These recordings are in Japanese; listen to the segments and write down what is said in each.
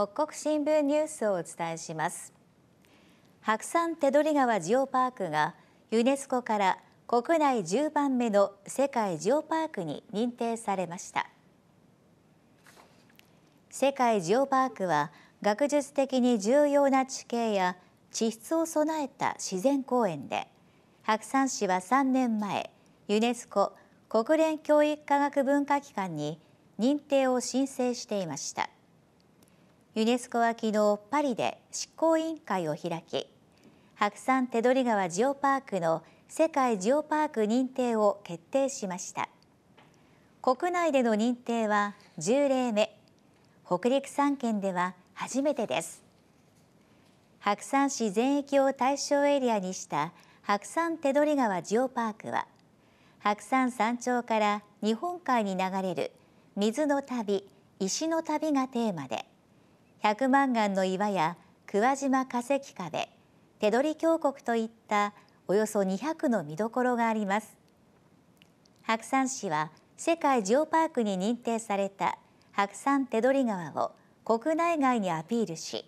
北国新聞ニュースをお伝えします白山手取川ジオパークがユネスコから国内10番目の世界ジオパークに認定されました世界ジオパークは学術的に重要な地形や地質を備えた自然公園で白山市は3年前ユネスコ国連教育科学文化機関に認定を申請していましたユネスコは昨日パリで執行委員会を開き白山手取川ジオパークの世界ジオパーク認定を決定しました国内での認定は10例目北陸3県では初めてです白山市全域を対象エリアにした白山手取川ジオパークは白山山頂から日本海に流れる水の旅石の旅がテーマで百万岩の岩や桑島化石壁手取り峡谷といったおよそ200の見どころがあります白山市は世界ジオパークに認定された白山手取川を国内外にアピールし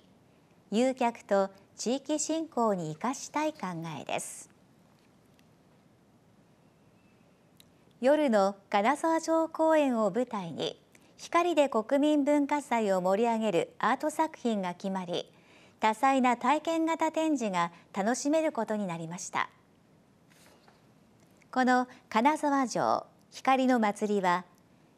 誘客と地域振興に生かしたい考えです夜の金沢城公園を舞台に光で国民文化祭を盛り上げるアート作品が決まり多彩な体験型展示が楽しめることになりましたこの金沢城光の祭りは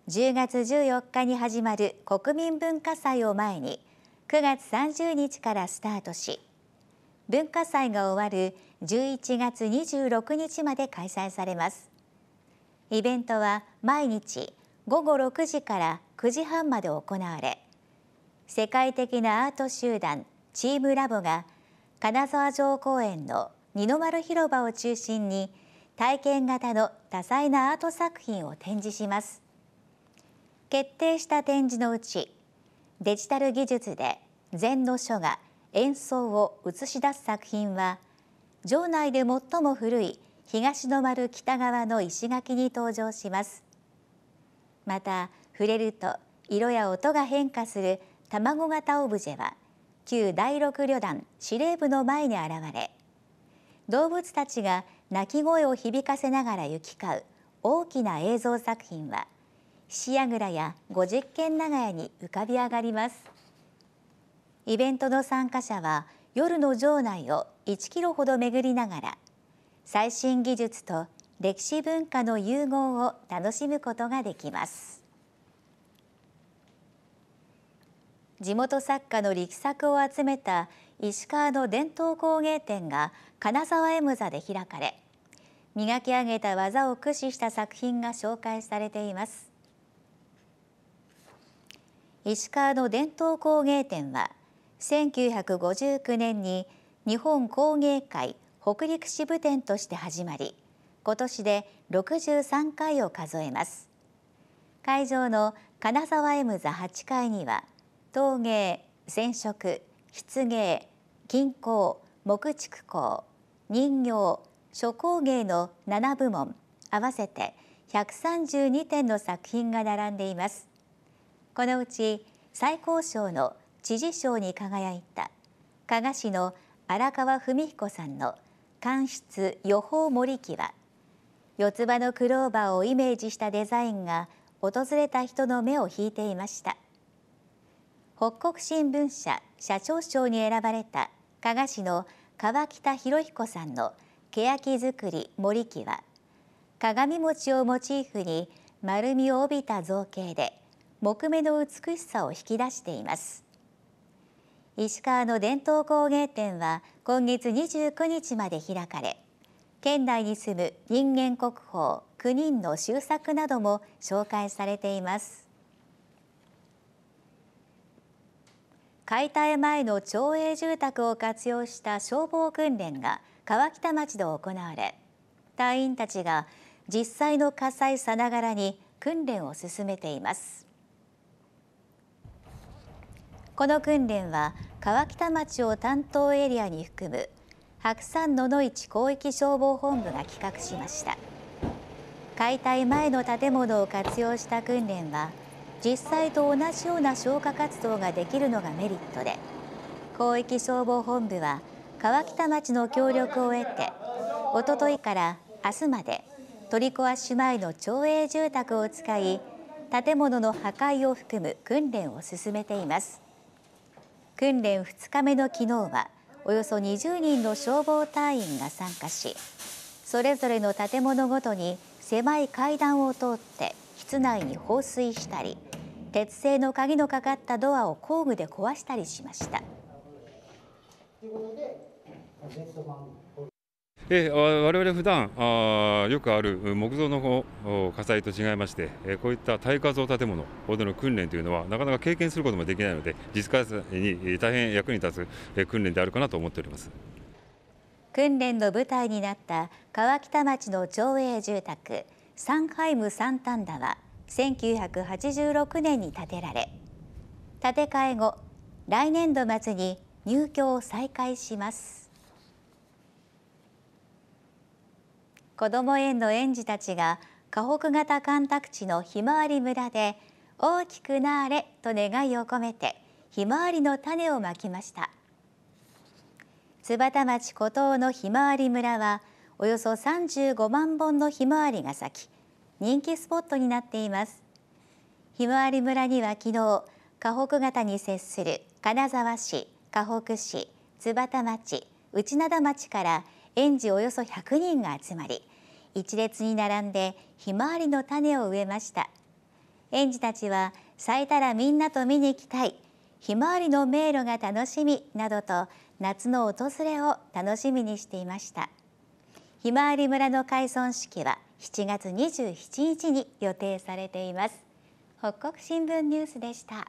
10月14日に始まる国民文化祭を前に9月30日からスタートし文化祭が終わる11月26日まで開催されますイベントは毎日午後6時から9時半まで行われ世界的なアート集団チームラボが金沢城公園の二の丸広場を中心に体験型の多彩なアート作品を展示します決定した展示のうちデジタル技術で禅の書が演奏を映し出す作品は城内で最も古い東の丸北側の石垣に登場しますまた触れると色や音が変化する卵型オブジェは旧第六旅団司令部の前に現れ動物たちが鳴き声を響かせながら行き交う大きな映像作品は菱櫓や五十軒長屋に浮かび上がりますイベントの参加者は夜の城内を1キロほど巡りながら最新技術と歴史文化の融合を楽しむことができます地元作家の力作を集めた石川の伝統工芸展が金沢エム座で開かれ磨き上げた技を駆使した作品が紹介されています石川の伝統工芸展は1959年に日本工芸会北陸支部展として始まり今年で63回を数えます会場の金沢 M 座8階には陶芸染色漆芸金工木畜工人形手工芸の7部門合わせて132点の作品が並んでいますこのうち最高賞の知事賞に輝いた加賀市の荒川文彦さんの「官室予報森木は四つ葉のクローバーをイメージしたデザインが訪れた人の目を引いていました北国新聞社社長賞に選ばれた加賀市の川北博彦さんの欅作り森木は鏡餅をモチーフに丸みを帯びた造形で木目の美しさを引き出しています石川の伝統工芸展は今月29日まで開かれ県内に住む人間国宝9人の修作なども紹介されています解体前の町営住宅を活用した消防訓練が川北町で行われ隊員たちが実際の火災さながらに訓練を進めていますこの訓練は川北町を担当エリアに含む白山野々市広域消防本部が企画しました解体前の建物を活用した訓練は実際と同じような消火活動ができるのがメリットで広域消防本部は川北町の協力を得ておとといから明日まで取り壊し前の町営住宅を使い建物の破壊を含む訓練を進めています訓練2日目の昨日はおよそ20人の消防隊員が参加しそれぞれの建物ごとに狭い階段を通って室内に放水したり鉄製の鍵のかかったドアを工具で壊したりしました。われ我々普段あよくある木造の火災と違いまして、えこういった耐火造建物での訓練というのはなかなか経験することもできないので実開に大変役に立つ、え訓練であるかなと思っております訓練の舞台になった川北町の町営住宅サンハイムサンタンダは1986年に建てられ建て替え後来年度末に入居を再開します。子ども園の園児たちが河北型干拓地のひまわり村で大きくなれと願いを込めてひまわりの種をまきました津幡町古東のひまわり村はおよそ35万本のひまわりが咲き人気スポットになっていますひまわり村には昨日河北型に接する金沢市、河北市、津幡町、内灘町から園児およそ100人が集まり一列に並んでひまわりの種を植えました園児たちは咲いたらみんなと見に行きたいひまわりの迷路が楽しみなどと夏の訪れを楽しみにしていましたひまわり村の開村式は7月27日に予定されています北国新聞ニュースでした